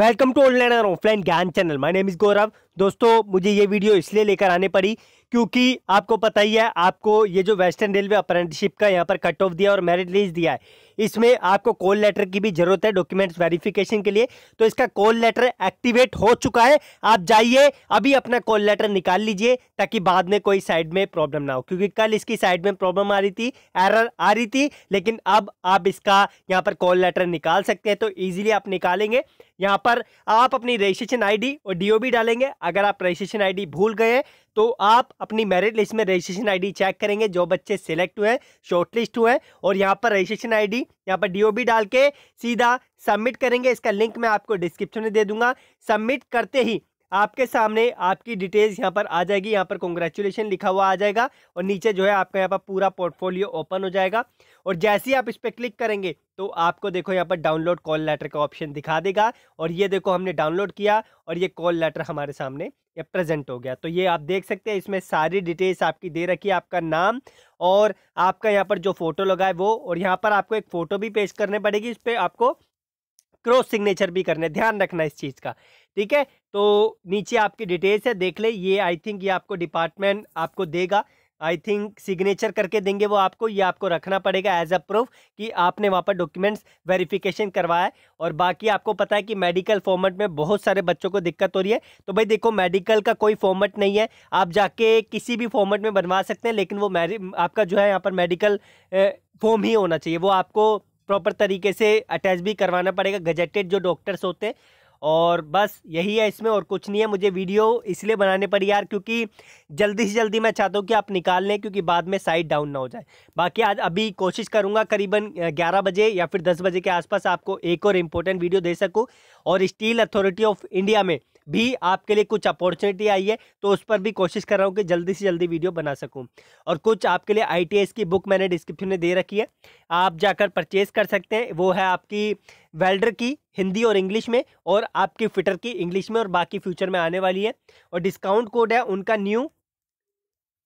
Welcome to Online and Offline GAN channel. My name is Gaurav. दोस्तों मुझे ये video इसलिए लेकर आने पड़ी क्योंकि आपको पता ही है आपको ये जो वेस्टर्न रेलवे अप्रेंटिसशिप का यहाँ पर कट ऑफ दिया और मेरिट लिस्ट दिया है इसमें आपको कॉल लेटर की भी जरूरत है डॉक्यूमेंट्स वेरिफिकेशन के लिए तो इसका कॉल लेटर एक्टिवेट हो चुका है आप जाइए अभी अपना कॉल लेटर निकाल लीजिए ताकि बाद में कोई साइड में प्रॉब्लम ना हो क्योंकि कल इसकी साइड में प्रॉब्लम आ रही थी एरर आ रही थी लेकिन अब आप इसका यहाँ पर कॉल लेटर निकाल सकते हैं तो ईजिली आप निकालेंगे यहाँ पर आप अपनी रजिस्ट्रेशन आई और डी डालेंगे अगर आप रजिस्ट्रेशन आईडी भूल गए तो आप अपनी मेरिट लिस्ट में रजिस्ट्रेशन आईडी चेक करेंगे जो बच्चे सिलेक्ट हुए हैं शॉर्टलिस्ट हुए हैं और यहाँ पर रजिस्ट्रेशन आईडी यहाँ पर डीओबी डाल के सीधा सबमिट करेंगे इसका लिंक मैं आपको डिस्क्रिप्शन में दे दूंगा सबमिट करते ही आपके सामने आपकी डिटेल्स यहाँ पर आ जाएगी यहाँ पर कॉन्ग्रेचुलेसन लिखा हुआ आ जाएगा और नीचे जो है आपका यहाँ पर पूरा पोर्टफोलियो ओपन हो जाएगा और जैसे ही आप इस पर क्लिक करेंगे तो आपको देखो यहाँ पर डाउनलोड कॉल लेटर का ऑप्शन दिखा देगा और ये देखो हमने डाउनलोड किया और ये कॉल लेटर हमारे सामने ये प्रेजेंट हो गया तो ये आप देख सकते हैं इसमें सारी डिटेल्स आपकी दे रखी है आपका नाम और आपका यहाँ पर जो फोटो लगा है वो और यहाँ पर आपको एक फ़ोटो भी पेश करने पड़ेगी इस पर आपको क्रॉस सिग्नेचर भी करने ध्यान रखना इस चीज़ का ठीक है तो नीचे आपकी डिटेल्स है देख ले ये आई थिंक ये आपको डिपार्टमेंट आपको देगा आई थिंक सिग्नेचर करके देंगे वो आपको ये आपको रखना पड़ेगा एज अ प्रूफ कि आपने वहाँ पर डॉक्यूमेंट्स वेरिफिकेशन करवाया और बाकी आपको पता है कि मेडिकल फॉर्मेट में बहुत सारे बच्चों को दिक्कत हो रही है तो भाई देखो मेडिकल का कोई फॉर्मेट नहीं है आप जाके किसी भी फॉर्मेट में बनवा सकते हैं लेकिन वो आपका जो है यहाँ पर मेडिकल फॉर्म ही होना चाहिए वो आपको प्रॉपर तरीके से अटैच भी करवाना पड़ेगा गजेटेड जो डॉक्टर्स होते हैं और बस यही है इसमें और कुछ नहीं है मुझे वीडियो इसलिए बनाने पड़ी यार क्योंकि जल्दी से जल्दी मैं चाहता हूँ कि आप निकाल लें क्योंकि बाद में साइड डाउन ना हो जाए बाकी आज अभी कोशिश करूँगा करीबन 11 बजे या फिर 10 बजे के आसपास आपको एक और इम्पोर्टेंट वीडियो दे सकूँ और स्टील अथॉरिटी ऑफ इंडिया में भी आपके लिए कुछ अपॉर्चुनिटी आई है तो उस पर भी कोशिश कर रहा हूँ कि जल्दी से जल्दी वीडियो बना सकूँ और कुछ आपके लिए आई की बुक मैंने डिस्क्रिप्शन में दे रखी है आप जाकर परचेज़ कर सकते हैं वो है आपकी वेल्डर की हिंदी और इंग्लिश में और आपकी फिटर की इंग्लिश में और बाकी फ्यूचर में आने वाली है और डिस्काउंट कोड है उनका न्यू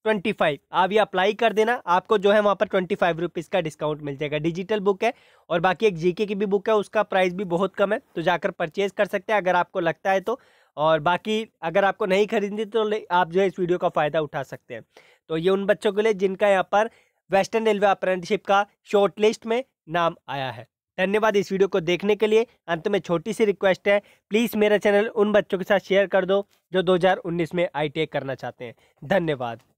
ट्वेंटी फाइव आप ये अप्लाई कर देना आपको जो है वहाँ पर ट्वेंटी फाइव रुपीज़ का डिस्काउंट मिल जाएगा डिजिटल बुक है और बाकी एक जीके की भी बुक है उसका प्राइस भी बहुत कम है तो जाकर परचेज़ कर सकते हैं अगर आपको लगता है तो और बाकी अगर आपको नहीं खरीदनी तो आप जो है इस वीडियो का फ़ायदा उठा सकते हैं तो ये उन बच्चों के लिए जिनका यहाँ पर वेस्टर्न रेलवे अप्रेंटिसिप का शॉर्ट लिस्ट में नाम आया है धन्यवाद इस वीडियो को देखने के लिए अंत में छोटी सी रिक्वेस्ट है प्लीज़ मेरा चैनल उन बच्चों के साथ शेयर कर दो जो 2019 में आई e e करना चाहते हैं धन्यवाद